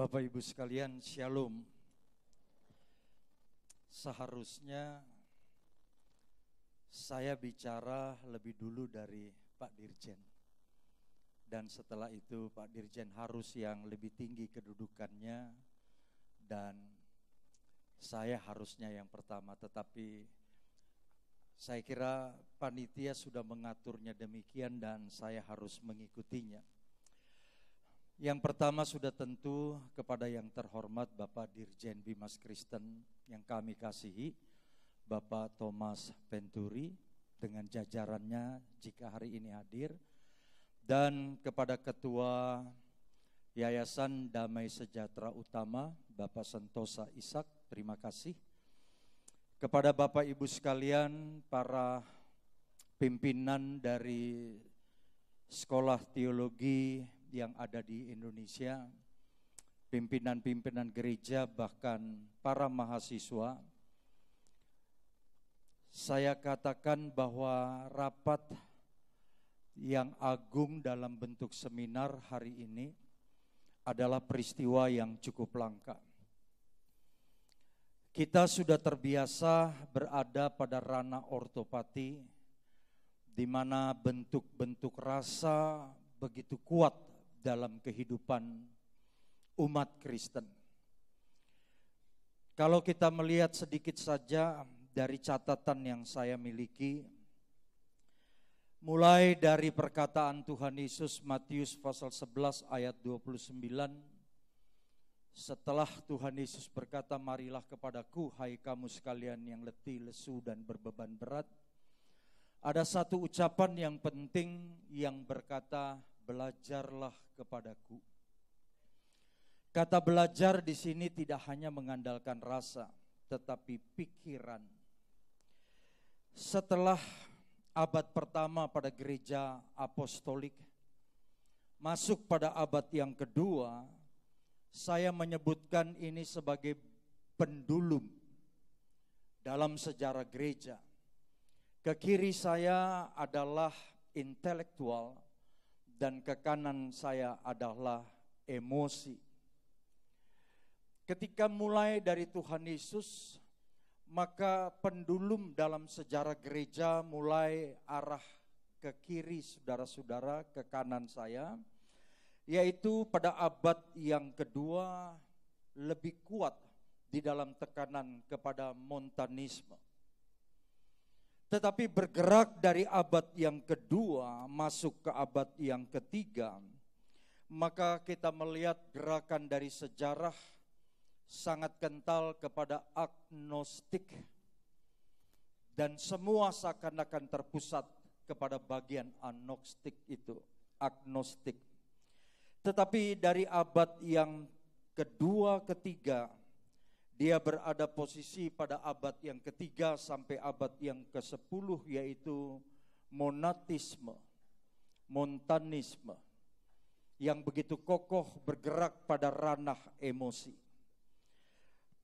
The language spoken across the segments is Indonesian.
Bapak Ibu sekalian, Shalom. Seharusnya saya bicara lebih dulu dari Pak Dirjen. Dan setelah itu Pak Dirjen harus yang lebih tinggi kedudukannya dan saya harusnya yang pertama tetapi saya kira panitia sudah mengaturnya demikian dan saya harus mengikutinya. Yang pertama sudah tentu kepada yang terhormat Bapak Dirjen Bimas Kristen yang kami kasihi, Bapak Thomas Venturi dengan jajarannya jika hari ini hadir, dan kepada Ketua Yayasan Damai Sejahtera Utama, Bapak Sentosa Isak terima kasih. Kepada Bapak Ibu sekalian, para pimpinan dari Sekolah Teologi yang ada di Indonesia, pimpinan-pimpinan gereja, bahkan para mahasiswa, saya katakan bahwa rapat yang agung dalam bentuk seminar hari ini adalah peristiwa yang cukup langka. Kita sudah terbiasa berada pada ranah ortopati, di mana bentuk-bentuk rasa begitu kuat dalam kehidupan umat Kristen. Kalau kita melihat sedikit saja dari catatan yang saya miliki, mulai dari perkataan Tuhan Yesus Matius pasal 11 ayat 29, setelah Tuhan Yesus berkata, marilah kepadaku, hai kamu sekalian yang letih, lesu, dan berbeban berat, ada satu ucapan yang penting yang berkata, belajarlah kepadaku. Kata belajar di sini tidak hanya mengandalkan rasa, tetapi pikiran. Setelah abad pertama pada gereja apostolik, masuk pada abad yang kedua, saya menyebutkan ini sebagai pendulum dalam sejarah gereja. Ke kiri saya adalah intelektual, dan ke kanan saya adalah emosi. Ketika mulai dari Tuhan Yesus, maka pendulum dalam sejarah gereja mulai arah ke kiri saudara-saudara, ke kanan saya, yaitu pada abad yang kedua lebih kuat di dalam tekanan kepada montanisme. Tetapi bergerak dari abad yang kedua masuk ke abad yang ketiga, maka kita melihat gerakan dari sejarah sangat kental kepada agnostik dan semua seakan-akan terpusat kepada bagian agnostik itu, agnostik. Tetapi dari abad yang kedua, ketiga, dia berada posisi pada abad yang ketiga sampai abad yang ke-10 yaitu monatisme, montanisme yang begitu kokoh bergerak pada ranah emosi.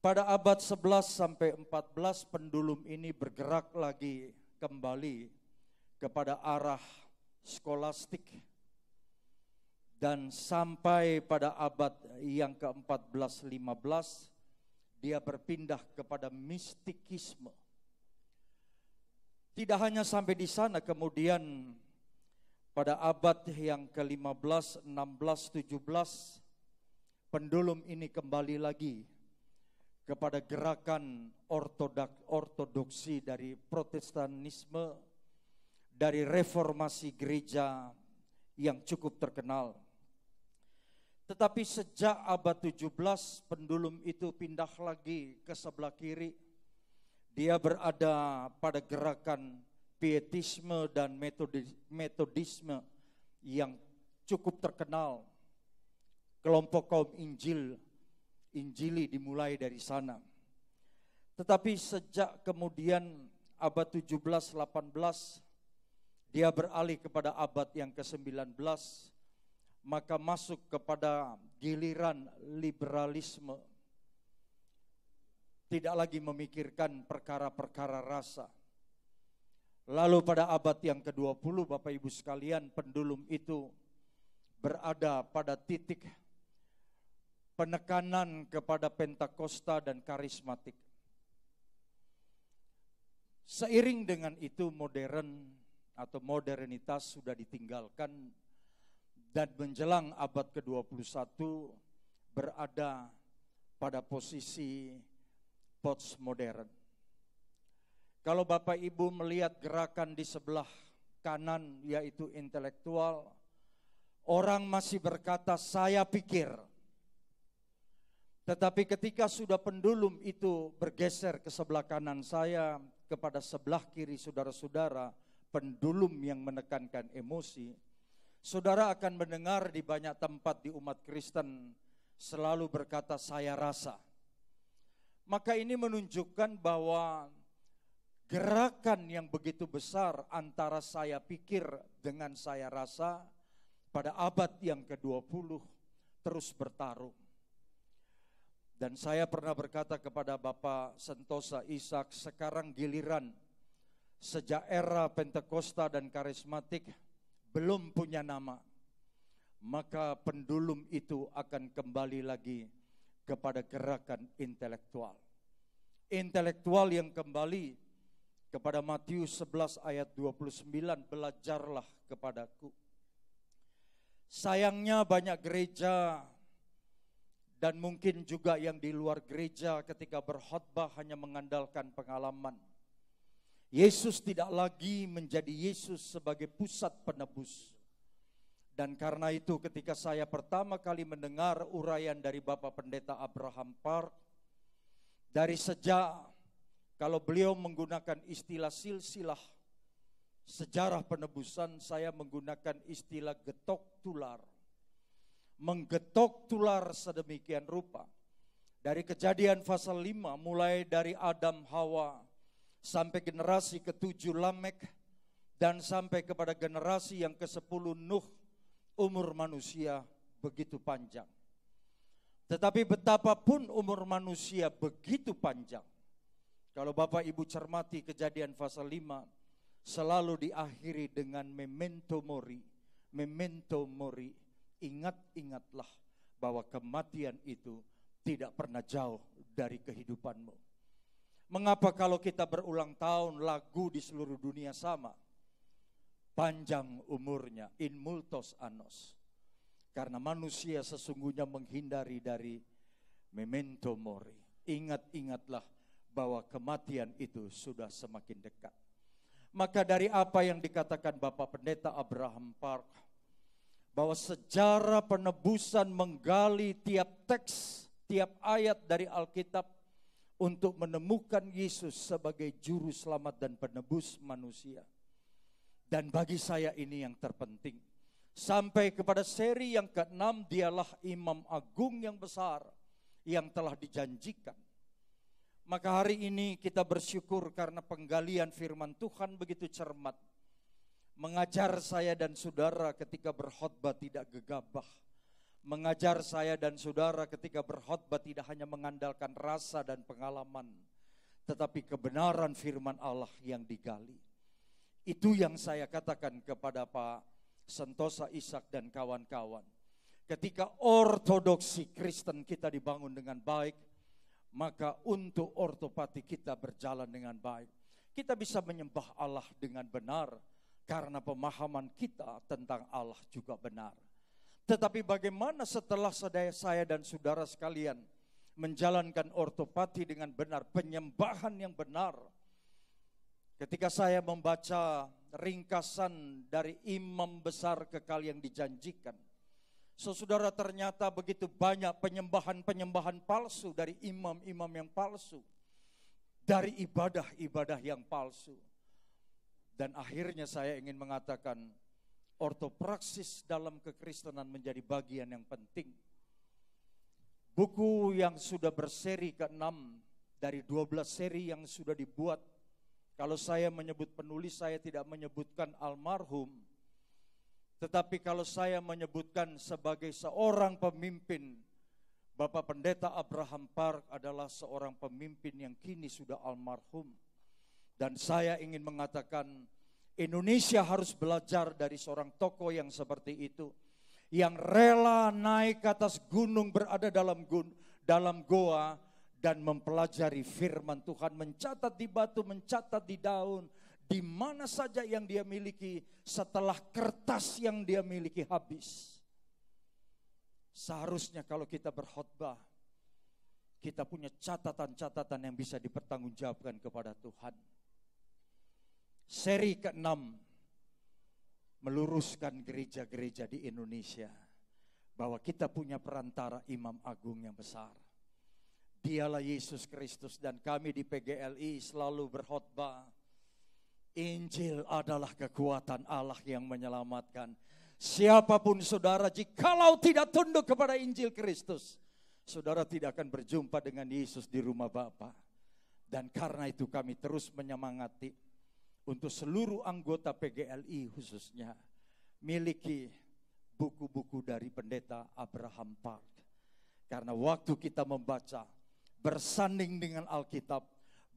Pada abad 11 sampai 14 pendulum ini bergerak lagi kembali kepada arah skolastik dan sampai pada abad yang ke-14 15 dia berpindah kepada mistikisme. Tidak hanya sampai di sana, kemudian pada abad yang ke-15, 16, 17, pendulum ini kembali lagi kepada gerakan ortodok, ortodoksi dari protestanisme, dari reformasi gereja yang cukup terkenal. Tetapi sejak abad 17 pendulum itu pindah lagi ke sebelah kiri. Dia berada pada gerakan pietisme dan metodisme yang cukup terkenal. Kelompok kaum Injil, Injili dimulai dari sana. Tetapi sejak kemudian abad 17-18 dia beralih kepada abad yang ke-19 maka masuk kepada giliran liberalisme. Tidak lagi memikirkan perkara-perkara rasa. Lalu pada abad yang ke-20 Bapak Ibu sekalian pendulum itu berada pada titik penekanan kepada Pentakosta dan karismatik. Seiring dengan itu modern atau modernitas sudah ditinggalkan dan menjelang abad ke-21 berada pada posisi postmodern. Kalau Bapak Ibu melihat gerakan di sebelah kanan yaitu intelektual, orang masih berkata saya pikir. Tetapi ketika sudah pendulum itu bergeser ke sebelah kanan saya, kepada sebelah kiri saudara-saudara, pendulum yang menekankan emosi, Saudara akan mendengar di banyak tempat di umat Kristen selalu berkata saya rasa. Maka ini menunjukkan bahwa gerakan yang begitu besar antara saya pikir dengan saya rasa pada abad yang ke-20 terus bertarung. Dan saya pernah berkata kepada Bapak Sentosa Ishak, sekarang giliran sejak era Pentakosta dan karismatik belum punya nama, maka pendulum itu akan kembali lagi kepada gerakan intelektual. Intelektual yang kembali kepada Matius 11 ayat 29, belajarlah kepadaku. Sayangnya banyak gereja dan mungkin juga yang di luar gereja ketika berkhotbah hanya mengandalkan pengalaman Yesus tidak lagi menjadi Yesus sebagai pusat penebus. Dan karena itu ketika saya pertama kali mendengar uraian dari Bapak Pendeta Abraham Park, dari sejak kalau beliau menggunakan istilah silsilah sejarah penebusan, saya menggunakan istilah getok tular. Menggetok tular sedemikian rupa. Dari kejadian pasal 5 mulai dari Adam Hawa sampai generasi ketujuh Lamek dan sampai kepada generasi yang ke-10 Nuh umur manusia begitu panjang. Tetapi betapapun umur manusia begitu panjang. Kalau Bapak Ibu cermati kejadian pasal 5 selalu diakhiri dengan memento mori. Memento mori, ingat-ingatlah bahwa kematian itu tidak pernah jauh dari kehidupanmu. Mengapa kalau kita berulang tahun lagu di seluruh dunia sama? Panjang umurnya in multos anos. Karena manusia sesungguhnya menghindari dari memento mori. Ingat-ingatlah bahwa kematian itu sudah semakin dekat. Maka dari apa yang dikatakan Bapak Pendeta Abraham Park bahwa sejarah penebusan menggali tiap teks, tiap ayat dari Alkitab untuk menemukan Yesus sebagai juru selamat dan penebus manusia. Dan bagi saya ini yang terpenting. Sampai kepada seri yang ke-6 dialah imam agung yang besar yang telah dijanjikan. Maka hari ini kita bersyukur karena penggalian firman Tuhan begitu cermat. Mengajar saya dan saudara ketika berkhotbah tidak gegabah mengajar saya dan saudara ketika berkhotbah tidak hanya mengandalkan rasa dan pengalaman, tetapi kebenaran firman Allah yang digali. Itu yang saya katakan kepada Pak Sentosa Ishak dan kawan-kawan. Ketika ortodoksi Kristen kita dibangun dengan baik, maka untuk ortopati kita berjalan dengan baik. Kita bisa menyembah Allah dengan benar karena pemahaman kita tentang Allah juga benar. Tetapi bagaimana setelah sedaya saya dan saudara sekalian menjalankan ortopati dengan benar, penyembahan yang benar. Ketika saya membaca ringkasan dari imam besar kekal yang dijanjikan. Saudara ternyata begitu banyak penyembahan-penyembahan palsu dari imam-imam yang palsu. Dari ibadah-ibadah yang palsu. Dan akhirnya saya ingin mengatakan ortopraksis dalam kekristenan menjadi bagian yang penting. Buku yang sudah berseri ke-6 dari 12 seri yang sudah dibuat, kalau saya menyebut penulis saya tidak menyebutkan almarhum, tetapi kalau saya menyebutkan sebagai seorang pemimpin, Bapak Pendeta Abraham Park adalah seorang pemimpin yang kini sudah almarhum. Dan saya ingin mengatakan Indonesia harus belajar dari seorang tokoh yang seperti itu yang rela naik ke atas gunung berada dalam gun, dalam goa dan mempelajari firman Tuhan, mencatat di batu, mencatat di daun, di mana saja yang dia miliki setelah kertas yang dia miliki habis. Seharusnya kalau kita berkhotbah kita punya catatan-catatan yang bisa dipertanggungjawabkan kepada Tuhan seri ke-6 meluruskan gereja-gereja di Indonesia bahwa kita punya perantara imam agung yang besar. Dialah Yesus Kristus dan kami di PGLI selalu berkhotbah Injil adalah kekuatan Allah yang menyelamatkan. Siapapun saudara, jikalau tidak tunduk kepada Injil Kristus, saudara tidak akan berjumpa dengan Yesus di rumah Bapa. Dan karena itu kami terus menyemangati untuk seluruh anggota PGLI khususnya miliki buku-buku dari pendeta Abraham Park. Karena waktu kita membaca bersanding dengan Alkitab,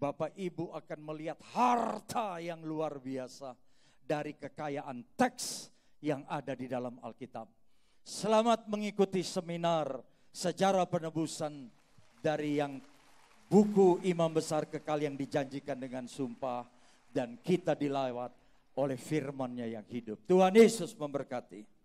Bapak Ibu akan melihat harta yang luar biasa dari kekayaan teks yang ada di dalam Alkitab. Selamat mengikuti seminar sejarah penebusan dari yang buku Imam Besar Kekal yang dijanjikan dengan sumpah dan kita dilawat oleh firman-Nya yang hidup. Tuhan Yesus memberkati.